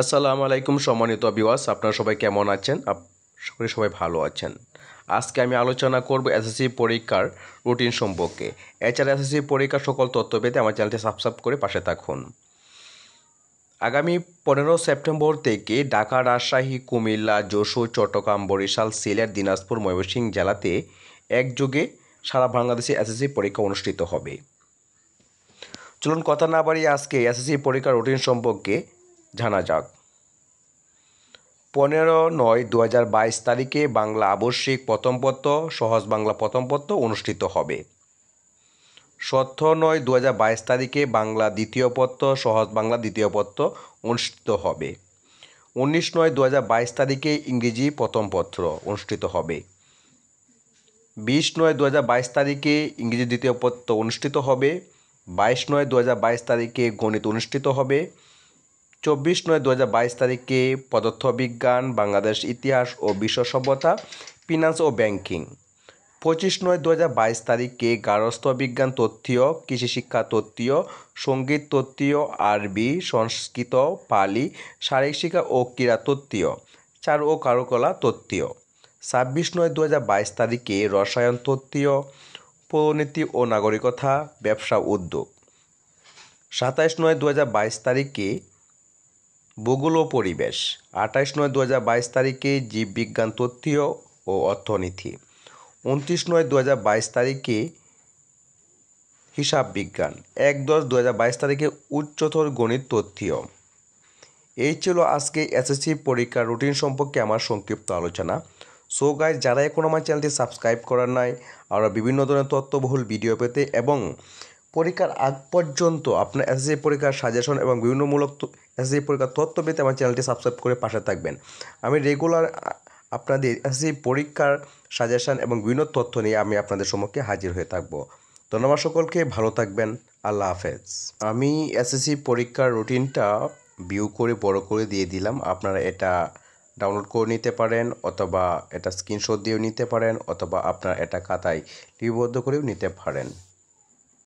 আসসালামু আলাইকুম সম্মানিত বিওয়াস আপনারা সবাই কেমন আছেন সকলে সবাই ভালো আছেন আজকে আমি আলোচনা করব এসএসসি পরীক্ষার রুটিন সম্পর্কে এছাড়া এসএসসি পরীক্ষার সকল তথ্য পেতে আমার চ্যানেলটি সাবস্ক্রাইব করে পাশে থাকুন আগামী পনেরো সেপ্টেম্বর থেকে ঢাকা রাজশাহী কুমিল্লা যশোর চট্টগ্রাম বরিশাল সিলেট দিনাজপুর ময়মনসিংহ জেলাতে একযোগে সারা বাংলাদেশে এসএসসি পরীক্ষা অনুষ্ঠিত হবে চলুন কথা না বাড়িয়ে আজকে এসএসসি পরীক্ষার রুটিন সম্পর্কে জানা যাক পনেরো নয় দু হাজার বাইশ তারিখে বাংলা আবশ্যিক প্রথম পত্র সহজ বাংলা প্রথম পত্র অনুষ্ঠিত হবে সতেরো নয় দু হাজার বাইশ তারিখে বাংলা দ্বিতীয় পত্র সহজ বাংলা দ্বিতীয় পত্র অনুষ্ঠিত হবে উনিশ নয় দু হাজার বাইশ তারিখে ইংরেজি প্রথম পত্র অনুষ্ঠিত হবে বিশ নয় দু হাজার বাইশ তারিখে ইংরেজি দ্বিতীয় পত্র অনুষ্ঠিত হবে বাইশ নয় দু হাজার বাইশ তারিখে গণিত অনুষ্ঠিত হবে চব্বিশ নয় দু তারিখে পদার্থবিজ্ঞান বাংলাদেশ ইতিহাস ও বিশ্ব সভ্যতা ফিনান্স ও ব্যাংকিং পঁচিশ নয় দু তারিখে গারস্থ বিজ্ঞান তথ্যীয় কৃষি শিক্ষা তথ্যীয় সঙ্গীত তথ্যীয় আরবি সংস্কৃত পালি শারীরিক শিক্ষা ও ক্রীড়া তথ্যীয় চার ও কারুকলা তথ্যীয় ছাব্বিশ নয় দু তারিখে রসায়ন তথ্যীয় পৌরনীতি ও নাগরিকতা ব্যবসা উদ্যোগ সাতাইশ নয় দু তারিখে ভূগোল ও পরিবেশ আঠাশ নয় দু হাজার বাইশ তারিখে জীববিজ্ঞান তথ্য ও অর্থনীতি উনত্রিশ নয় দু হাজার বাইশ তারিখে হিসাব বিজ্ঞান এক দশ দু হাজার বাইশ তারিখে উচ্চতর গণিত তথ্য এই ছিল আজকে এসএসসি পরীক্ষার রুটিন সম্পর্কে আমার সংক্ষিপ্ত আলোচনা সো গাইজ যারা এখন আমার চ্যানেলটি সাবস্ক্রাইব করার নাই আরও বিভিন্ন ধরনের তথ্যবহুল ভিডিও পেতে এবং পরীক্ষার আগ পর্যন্ত আপনার এসএসসি পরীক্ষার সাজেশন এবং বিভিন্নমূলক এসএসসি পরীক্ষার তথ্য পেতে আমার চ্যানেলটি সাবস্ক্রাইব করে পাশে থাকবেন আমি রেগুলার আপনাদের এসএসসি পরীক্ষার সাজেশন এবং বিভিন্ন তথ্য নিয়ে আমি আপনাদের সম্মুখে হাজির হয়ে থাকব ধন্যবাদ সকলকে ভালো থাকবেন আল্লাহ হাফেজ আমি এসএসসি পরীক্ষার রুটিনটা ভিউ করে বড় করে দিয়ে দিলাম আপনারা এটা ডাউনলোড করে নিতে পারেন অথবা এটা স্ক্রিনশট দিয়েও নিতে পারেন অথবা আপনার এটা খাতায় লিপিবদ্ধ করেও নিতে পারেন